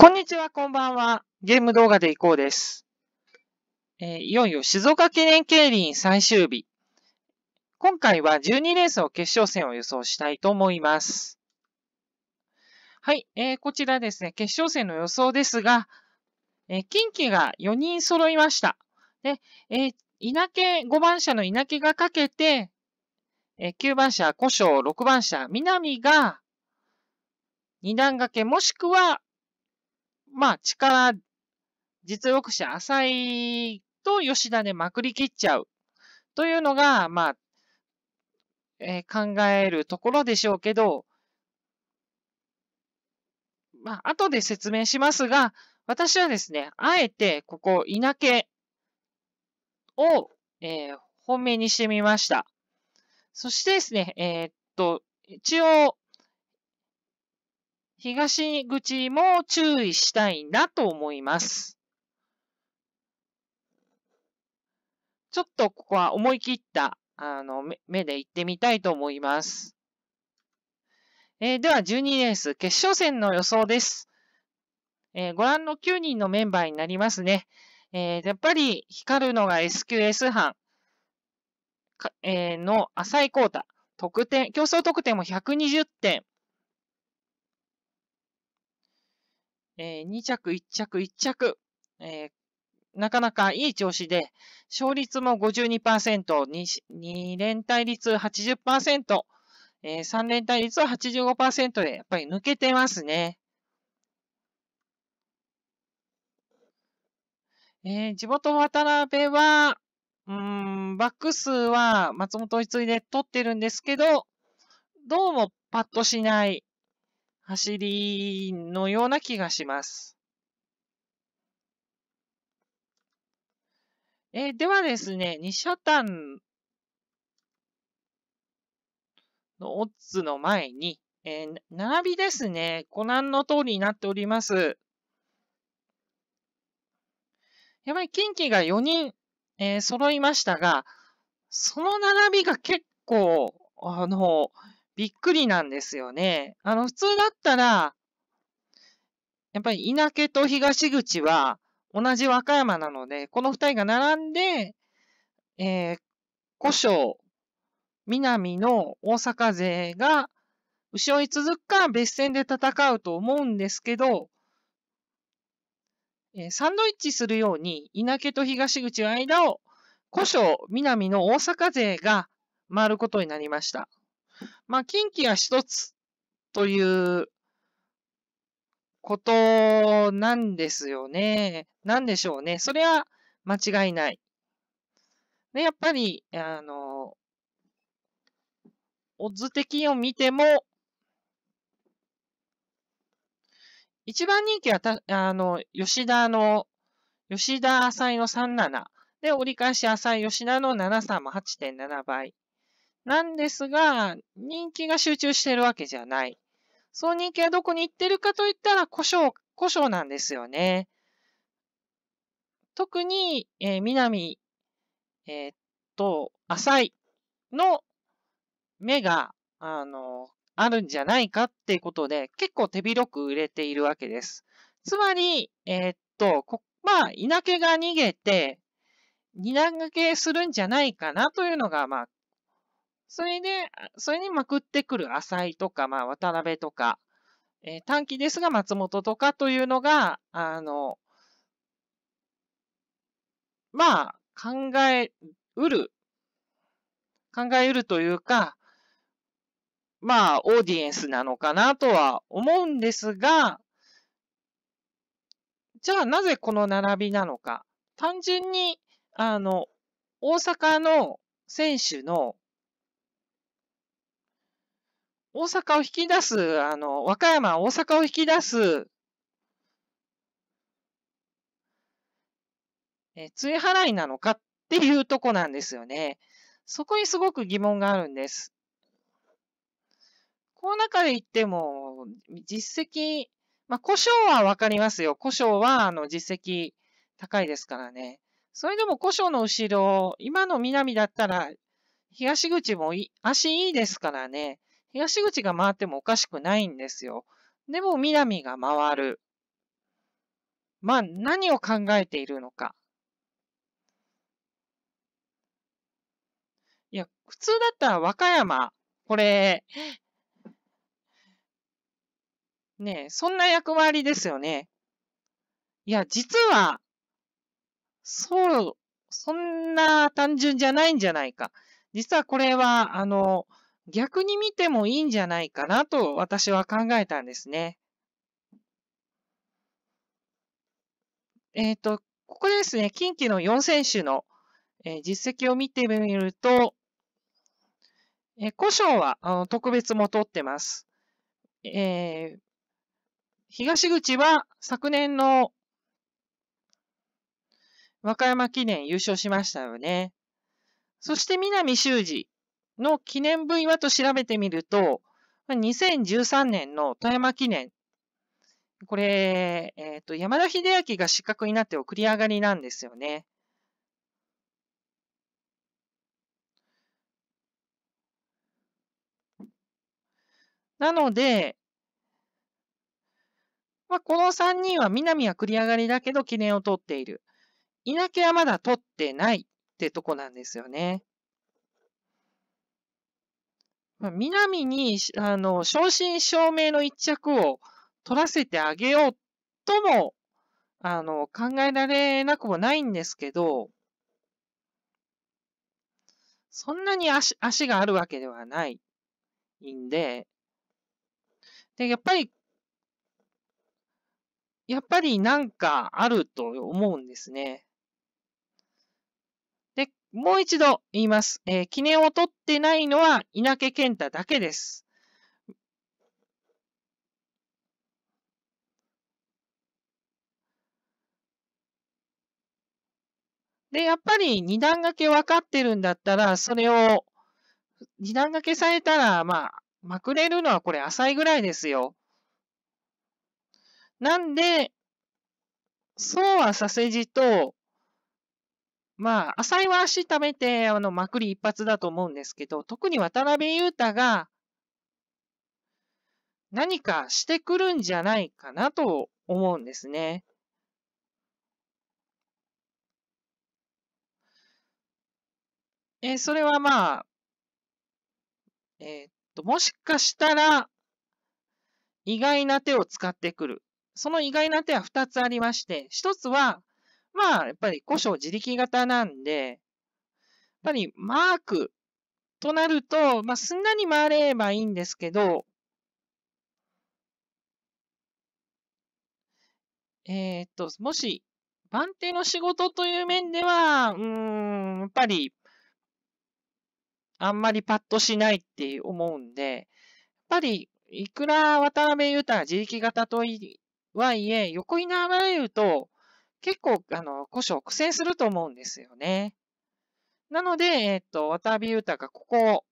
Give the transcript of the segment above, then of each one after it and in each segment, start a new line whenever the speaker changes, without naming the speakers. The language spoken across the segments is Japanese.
こんにちは、こんばんは。ゲーム動画でいこうです。えー、いよいよ静岡記念競輪最終日。今回は12レースの決勝戦を予想したいと思います。はい、えー、こちらですね、決勝戦の予想ですが、えー、近畿が4人揃いました。で、えー、稲毛、5番車の稲毛がかけて、えー、9番車、古章、6番車、南が、2段掛けもしくはまあ、力、実力者浅いと吉田でまくりきっちゃう。というのが、まあ、えー、考えるところでしょうけど、まあ、後で説明しますが、私はですね、あえて、ここ、稲毛を、えー、本命にしてみました。そしてですね、えー、っと、一応、東口も注意したいなと思います。ちょっとここは思い切った、あの、目で行ってみたいと思います。えー、では12レース決勝戦の予想です。えー、ご覧の9人のメンバーになりますね。えー、やっぱり光るのが SQS 班えの浅井光太。得点、競争得点も120点。えー、2着、1着、1着、えー、なかなかいい調子で、勝率も52%、2, 連対率80%、えー、3連対率は85%で、やっぱり抜けてますね。えー、地元渡辺は、うん、バック数は松本に次いで取ってるんですけど、どうもパッとしない。走りのような気がします。えー、ではですね、二車単のオッズの前に、えー、並びですね、ご覧の通りになっております。やっぱり近畿が4人、えー、揃いましたが、その並びが結構、あの、びっくりなんですよね。あの、普通だったら、やっぱり稲毛と東口は同じ和歌山なので、この二人が並んで、えー、古生、南の大阪勢が後ろに続くか別戦で戦うと思うんですけど、えー、サンドイッチするように稲毛と東口の間を古生、南の大阪勢が回ることになりました。まあ、近畿が一つということなんですよね。なんでしょうね。それは間違いない。で、やっぱり、あの、オッズ的を見ても、一番人気はた、あの、吉田の、吉田浅井の37。で、折り返し浅井吉田の7 3も8.7倍。なんですが、人気が集中してるわけじゃない。その人気はどこに行ってるかといったら、故障、故障なんですよね。特に、えー、南、えー、っと、浅井の目が、あの、あるんじゃないかっていうことで、結構手広く売れているわけです。つまり、えー、っと、こまあ、稲毛が逃げて、稲けするんじゃないかなというのが、まあ、それで、それにまくってくる浅井とか、まあ、渡辺とか、えー、短期ですが松本とかというのが、あの、まあ、考えうる、考えうるというか、まあ、オーディエンスなのかなとは思うんですが、じゃあなぜこの並びなのか。単純に、あの、大阪の選手の大阪を引き出す、あの、和歌山、大阪を引き出す、え追払いなのかっていうとこなんですよね。そこにすごく疑問があるんです。この中で言っても、実績、まあ、故障はわかりますよ。故障は、あの、実績高いですからね。それでも故障の後ろ、今の南だったら、東口もい足いいですからね。東口が回ってもおかしくないんですよ。でも南が回る。まあ何を考えているのか。いや、普通だったら和歌山、これ、ねえ、そんな役割ですよね。いや、実は、そう、そんな単純じゃないんじゃないか。実はこれは、あの、逆に見てもいいんじゃないかなと私は考えたんですね。えっ、ー、と、ここでですね、近畿の4選手の、え実績を見てみると、えー、古賞はあの特別も取ってます。えー、東口は昨年の和歌山記念優勝しましたよね。そして南修二。の記念部位はと調べてみると、2013年の富山記念。これ、えっ、ー、と、山田秀明が失格になって送り上がりなんですよね。なので、まあ、この3人は南は繰り上がりだけど記念を取っている。稲毛はまだ取ってないってとこなんですよね。南に、あの、正真正銘の一着を取らせてあげようとも、あの、考えられなくもないんですけど、そんなに足、足があるわけではないんで、で、やっぱり、やっぱりなんかあると思うんですね。もう一度言います。えー、記念を取ってないのは稲毛健太だけです。で、やっぱり二段掛け分かってるんだったら、それを、二段掛けされたら、まあ、まくれるのはこれ浅いぐらいですよ。なんで、そうはさせじと、まあ、浅井は足溜めて、あの、まくり一発だと思うんですけど、特に渡辺裕太が、何かしてくるんじゃないかなと思うんですね。えー、それはまあ、えー、っと、もしかしたら、意外な手を使ってくる。その意外な手は二つありまして、一つは、まあ、やっぱり古書自力型なんで、やっぱりマークとなると、まあ、すんなり回ればいいんですけど、えー、っと、もし、番手の仕事という面では、うーん、やっぱり、あんまりパッとしないって思うんで、やっぱり、いくら渡辺裕太自力型とはいえ、横に流れると、結構、あの、古書苦戦すると思うんですよね。なので、えっと、渡辺豊がここを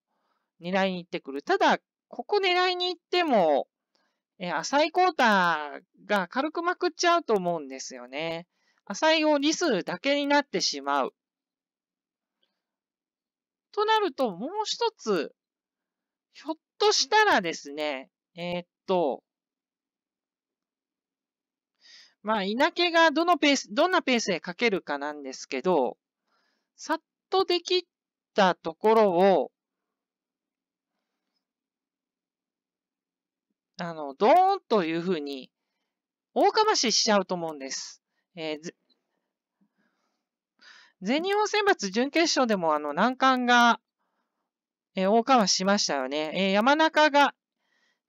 狙いに行ってくる。ただ、ここ狙いに行っても、え浅いコーターが軽くまくっちゃうと思うんですよね。浅いをリスだけになってしまう。となると、もう一つ、ひょっとしたらですね、えー、っと、まあ、稲毛がどのペース、どんなペースでかけるかなんですけど、さっとできたところを、あの、ドーンというふうに、大かまししちゃうと思うんです。えー、全日本選抜準決勝でも、あの、難関が、えー、大かましましたよね。えー、山中が、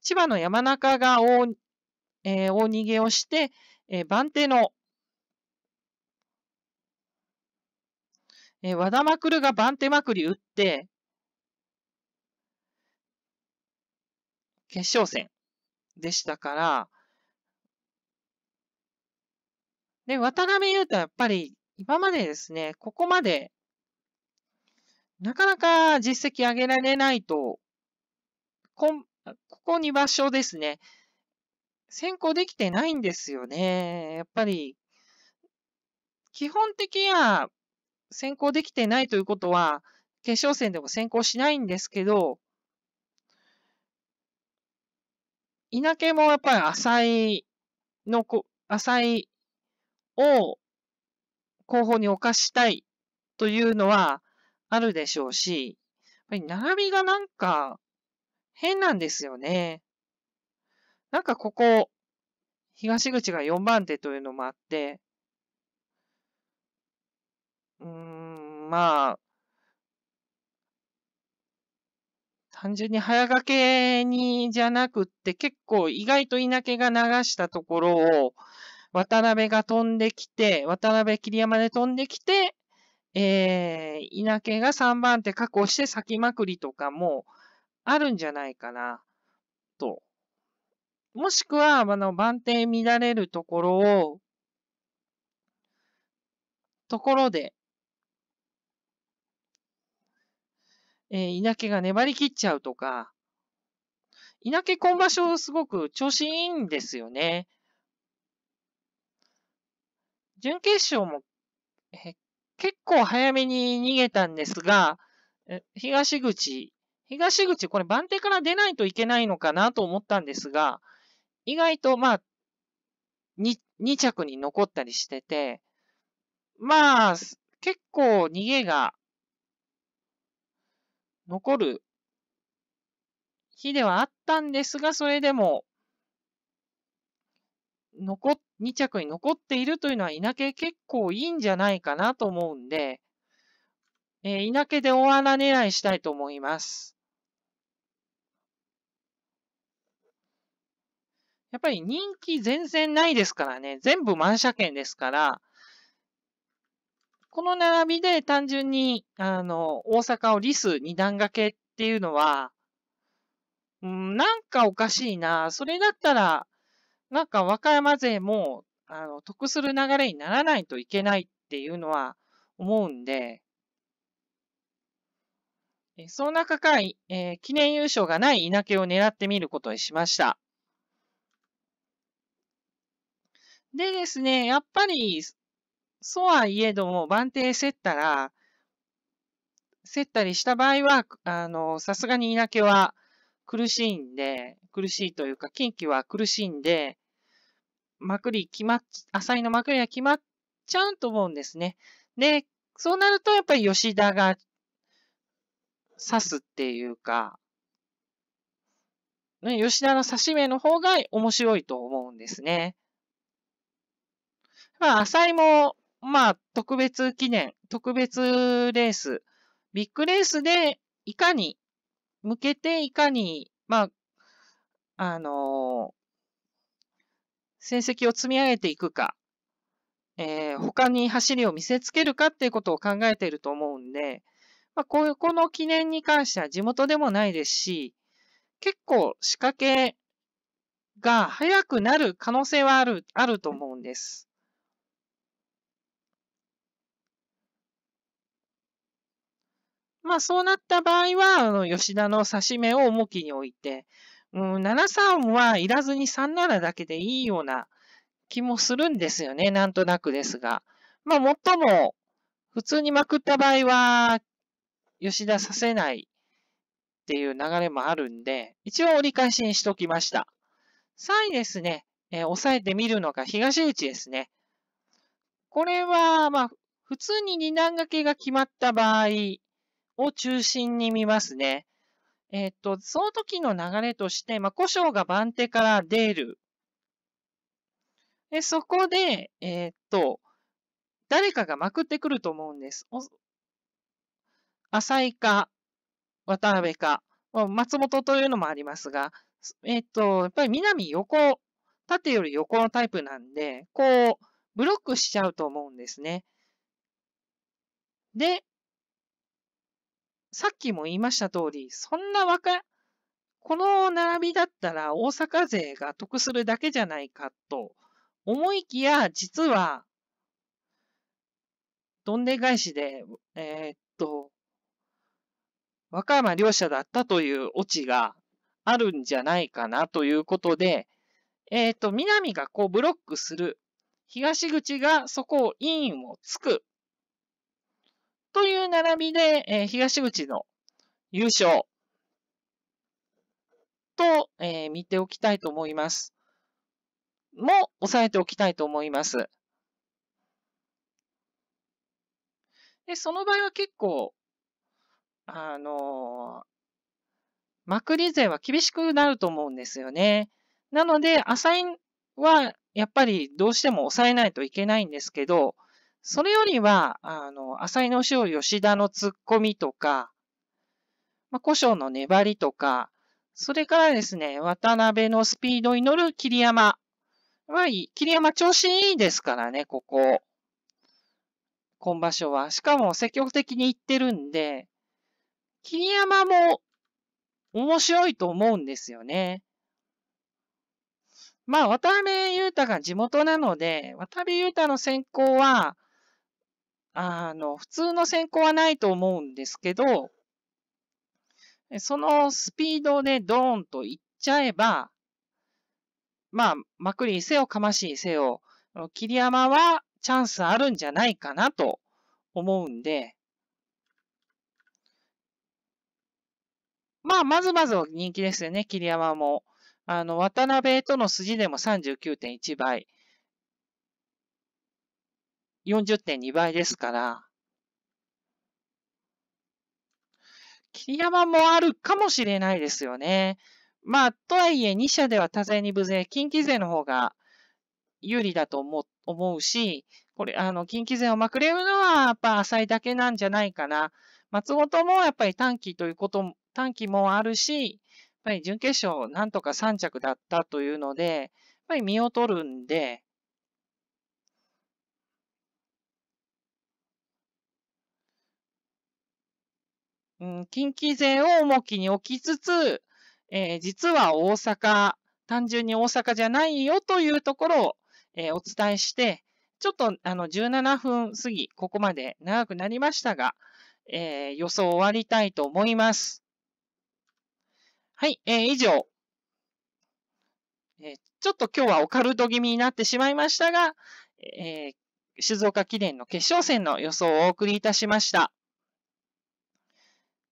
千葉の山中が大、えー、大逃げをして、えー、番手の、えー、和田まくるが番手まくり打って、決勝戦でしたから、で、渡辺優太はやっぱり今までですね、ここまでなかなか実績上げられないと、こここ2場所ですね、先行できてないんですよね。やっぱり、基本的には先行できてないということは、決勝戦でも先行しないんですけど、稲毛もやっぱり浅いのこ、浅いを後方に犯したいというのはあるでしょうし、やっぱり並びがなんか変なんですよね。なんかここ、東口が4番手というのもあって、うーん、まあ、単純に早掛けにじゃなくって、結構意外と稲毛が流したところを、渡辺が飛んできて、渡辺桐山で飛んできて、えー、稲毛が3番手確保して先まくりとかもあるんじゃないかな、ともしくは、あの、番手乱れるところを、ところで、えー、稲毛が粘り切っちゃうとか、稲毛今場所すごく調子いいんですよね。準決勝も、え結構早めに逃げたんですが、え東口、東口これ番手から出ないといけないのかなと思ったんですが、意外とまあ、2, 着に残ったりしてて、まあ、結構逃げが残る日ではあったんですが、それでも、残、2着に残っているというのは稲毛結構いいんじゃないかなと思うんで、えー、稲毛で大穴狙いしたいと思います。やっぱり人気全然ないですからね、全部満車券ですから、この並びで単純に、あの、大阪をリス二段掛けっていうのは、うん、なんかおかしいな。それだったら、なんか和歌山勢も、あの、得する流れにならないといけないっていうのは思うんで、その中から、えー、記念優勝がない稲毛を狙ってみることにしました。でですね、やっぱり、そうはいえども、番手競ったら、競ったりした場合は、あの、さすがに稲毛は苦しいんで、苦しいというか、近畿は苦しいんで、まくり決まっ、浅井のまくりは決まっちゃうと思うんですね。で、そうなるとやっぱり吉田が刺すっていうか、ね、吉田の刺し目の方が面白いと思うんですね。まあ、浅井も、まあ、特別記念、特別レース、ビッグレースで、いかに、向けていかに、まあ、あのー、成績を積み上げていくか、えー、他に走りを見せつけるかっていうことを考えていると思うんで、まあ、こういう、この記念に関しては地元でもないですし、結構仕掛けが早くなる可能性はある、あると思うんです。まあそうなった場合は、あの、吉田の指し目を重きに置いて、うん、7-3はいらずに3-7だけでいいような気もするんですよね。なんとなくですが。まあ、もも、普通にまくった場合は、吉田させないっていう流れもあるんで、一応折り返しにしときました。3位ですね、えー、さえてみるのが東打ちですね。これは、まあ、普通に二段掛けが決まった場合、を中心に見ますね。えっ、と、その時の流れとして、まあ、故障が番手から出る。で、そこで、えっ、と、誰かがまくってくると思うんです。浅井か、渡辺か、松本というのもありますが、えっ、と、やっぱり南横、縦より横のタイプなんで、こう、ブロックしちゃうと思うんですね。で、さっきも言いました通り、そんなわか、この並びだったら大阪勢が得するだけじゃないかと思いきや、実は、どんで返しで、えー、っと、和歌山両者だったというオチがあるんじゃないかなということで、えー、っと、南がこうブロックする。東口がそこをインをつく。いう並びで、えー、東口の優勝と、えー、見ておきたいと思います。も押さえておきたいと思います。で、その場合は結構、あのー、まくり勢は厳しくなると思うんですよね。なので、アサインはやっぱりどうしても抑えないといけないんですけど、それよりは、あの、浅井の塩吉田の突っ込みとか、まあ、胡椒の粘りとか、それからですね、渡辺のスピードに乗る桐山はいい。桐山調子いいですからね、ここ。今場所は。しかも積極的に行ってるんで、桐山も面白いと思うんですよね。まあ、渡辺裕太が地元なので、渡辺裕太の先行は、あの、普通の選考はないと思うんですけど、そのスピードでドーンと行っちゃえば、まあ、まくりせよ、かましいせよ、桐山はチャンスあるんじゃないかなと思うんで、まあ、まずまず人気ですよね、桐山も。あの、渡辺との筋でも39.1倍。40.2倍ですから、桐山もあるかもしれないですよね。まあ、とはいえ、2社では多勢に無勢、近畿税の方が有利だと思思うし、これ、あの、近畿税をまくれるのは、やっぱ浅いだけなんじゃないかな。松本もやっぱり短期ということ、短期もあるし、やっぱり準決勝なんとか3着だったというので、やっぱり身を取るんで、近畿勢を重きに置きつつ、えー、実は大阪、単純に大阪じゃないよというところを、えー、お伝えして、ちょっとあの17分過ぎ、ここまで長くなりましたが、えー、予想終わりたいと思います。はい、えー、以上。えー、ちょっと今日はオカルト気味になってしまいましたが、えー、静岡記念の決勝戦の予想をお送りいたしました。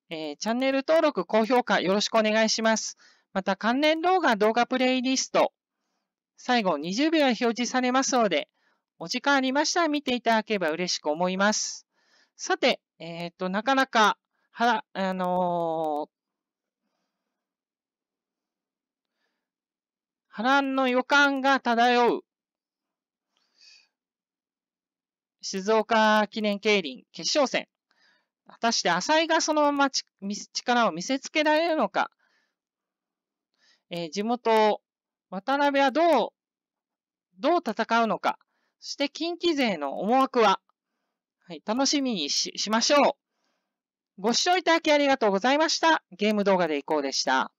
えー、チャンネル登録、高評価よろしくお願いします。また関連動画、動画プレイリスト、最後20秒表示されますので、お時間ありましたら見ていただければ嬉しく思います。さて、えっ、と、なかなか、はら、あのー、波乱の予感が漂う、静岡記念競輪決勝戦。果たして浅井がそのまま力を見せつけられるのか、えー、地元、渡辺はどう、どう戦うのか、そして近畿勢の思惑は、はい、楽しみにしましょう。ご視聴いただきありがとうございました。ゲーム動画でいこうでした。